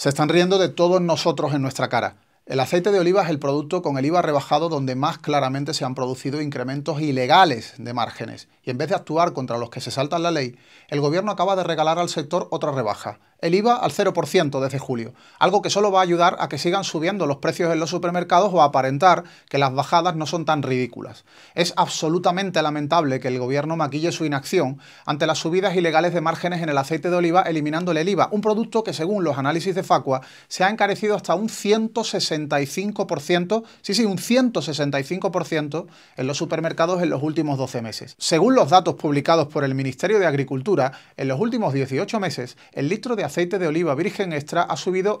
Se están riendo de todos nosotros en nuestra cara. El aceite de oliva es el producto con el IVA rebajado donde más claramente se han producido incrementos ilegales de márgenes. Y en vez de actuar contra los que se saltan la ley, el gobierno acaba de regalar al sector otra rebaja, el IVA al 0% desde julio, algo que solo va a ayudar a que sigan subiendo los precios en los supermercados o a aparentar que las bajadas no son tan ridículas. Es absolutamente lamentable que el gobierno maquille su inacción ante las subidas ilegales de márgenes en el aceite de oliva eliminando el IVA, un producto que según los análisis de Facua se ha encarecido hasta un 165%, sí, sí, un 165% en los supermercados en los últimos 12 meses. Según los datos publicados por el Ministerio de Agricultura, en los últimos 18 meses, el litro de aceite de oliva virgen extra ha subido 2,45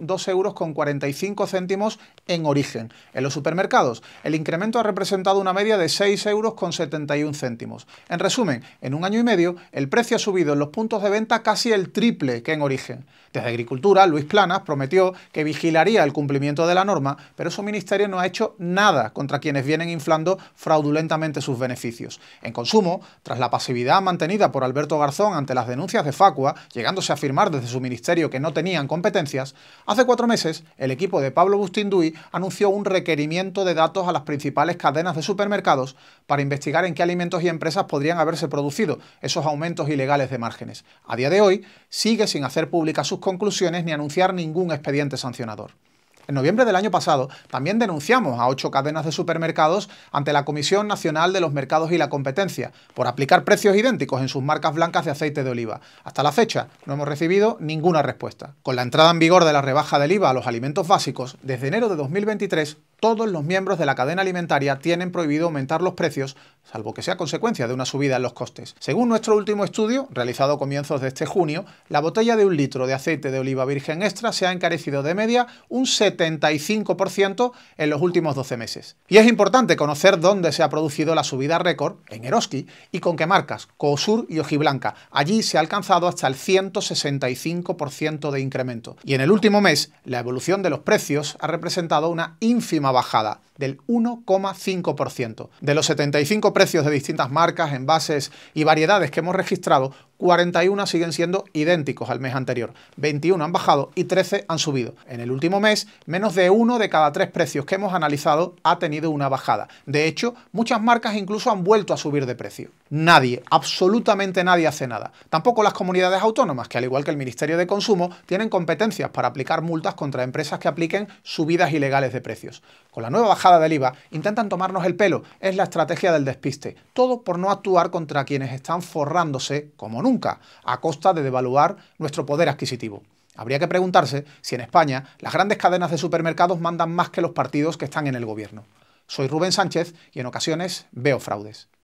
euros en origen. En los supermercados, el incremento ha representado una media de 6,71 euros. En resumen, en un año y medio, el precio ha subido en los puntos de venta casi el triple que en origen. Desde Agricultura, Luis Planas prometió que vigilaría el cumplimiento de la norma, pero su ministerio no ha hecho nada contra quienes vienen inflando fraudulentamente sus beneficios. En consumo, tras la pasividad mantenida por Alberto Garzón ante las denuncias de Facua, llegándose a firmar desde su ministerio que no tenían competencias, hace cuatro meses el equipo de Pablo Bustinduy anunció un requerimiento de datos a las principales cadenas de supermercados para investigar en qué alimentos y empresas podrían haberse producido esos aumentos ilegales de márgenes. A día de hoy, sigue sin hacer públicas sus conclusiones ni anunciar ningún expediente sancionador. En noviembre del año pasado también denunciamos a ocho cadenas de supermercados ante la Comisión Nacional de los Mercados y la Competencia por aplicar precios idénticos en sus marcas blancas de aceite de oliva. Hasta la fecha no hemos recibido ninguna respuesta. Con la entrada en vigor de la rebaja del IVA a los alimentos básicos, desde enero de 2023 todos los miembros de la cadena alimentaria tienen prohibido aumentar los precios, salvo que sea consecuencia de una subida en los costes. Según nuestro último estudio, realizado a comienzos de este junio, la botella de un litro de aceite de oliva virgen extra se ha encarecido de media un set. 75% en los últimos 12 meses. Y es importante conocer dónde se ha producido la subida récord, en Eroski, y con qué marcas, Cosur y Ojiblanca. Allí se ha alcanzado hasta el 165% de incremento. Y en el último mes, la evolución de los precios ha representado una ínfima bajada, del 1,5%. De los 75 precios de distintas marcas, envases y variedades que hemos registrado, 41 siguen siendo idénticos al mes anterior, 21 han bajado y 13 han subido. En el último mes, menos de uno de cada tres precios que hemos analizado ha tenido una bajada. De hecho, muchas marcas incluso han vuelto a subir de precio. Nadie, absolutamente nadie hace nada. Tampoco las comunidades autónomas, que al igual que el Ministerio de Consumo, tienen competencias para aplicar multas contra empresas que apliquen subidas ilegales de precios. Con la nueva bajada del intentan tomarnos el pelo, es la estrategia del despiste. Todo por no actuar contra quienes están forrándose como nunca, a costa de devaluar nuestro poder adquisitivo. Habría que preguntarse si en España las grandes cadenas de supermercados mandan más que los partidos que están en el gobierno. Soy Rubén Sánchez y en ocasiones veo fraudes.